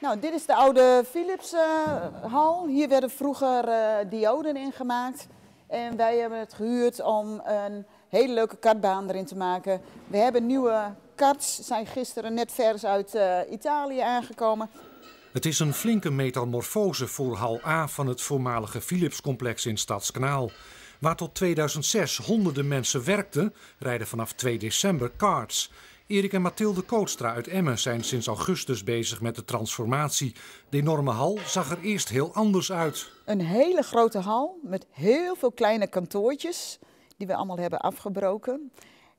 Nou, dit is de oude Philips-hal. Eh, Hier werden vroeger eh, dioden in gemaakt. En wij hebben het gehuurd om een hele leuke kartbaan erin te maken. We hebben nieuwe karts, zijn gisteren net vers uit eh, Italië aangekomen. Het is een flinke metamorfose voor hal A van het voormalige Philips-complex in Stadskanaal. Waar tot 2006 honderden mensen werkten, rijden vanaf 2 december karts. Erik en Mathilde Kootstra uit Emmen zijn sinds augustus bezig met de transformatie. De enorme hal zag er eerst heel anders uit. Een hele grote hal met heel veel kleine kantoortjes die we allemaal hebben afgebroken.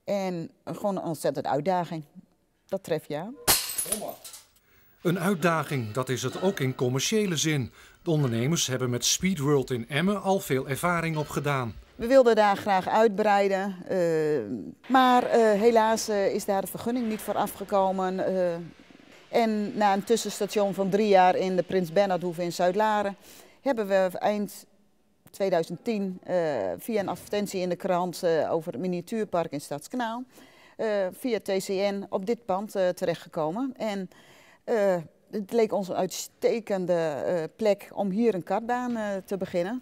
En gewoon een ontzettend uitdaging. Dat tref je aan. Een uitdaging, dat is het ook in commerciële zin. De ondernemers hebben met Speedworld in Emmen al veel ervaring opgedaan. We wilden daar graag uitbreiden, eh, maar eh, helaas eh, is daar de vergunning niet voor afgekomen. en na een tussenstation van drie jaar in de Prins Bernhardhoeve in Zuid-Laren hebben we eind 2010 via een advertentie in de krant over het miniatuurpark in Stadskanaal via TCN op dit pand terechtgekomen. En het leek ons een uitstekende plek om hier een kartbaan te beginnen.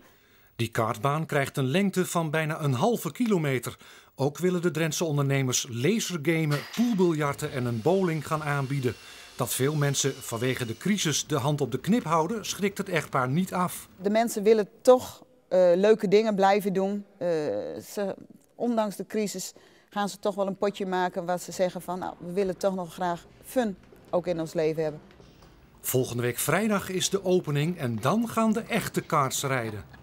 Die kaartbaan krijgt een lengte van bijna een halve kilometer. Ook willen de Drentse ondernemers lasergamen, poolbiljarten en een bowling gaan aanbieden. Dat veel mensen vanwege de crisis de hand op de knip houden, schrikt het echtpaar niet af. De mensen willen toch eh, leuke dingen blijven doen. Eh, ondanks de crisis gaan ze toch wel een potje maken waar ze zeggen van nou, we willen toch nog graag fun ook in ons leven hebben. Volgende week vrijdag is de opening en dan gaan de echte kaarts rijden.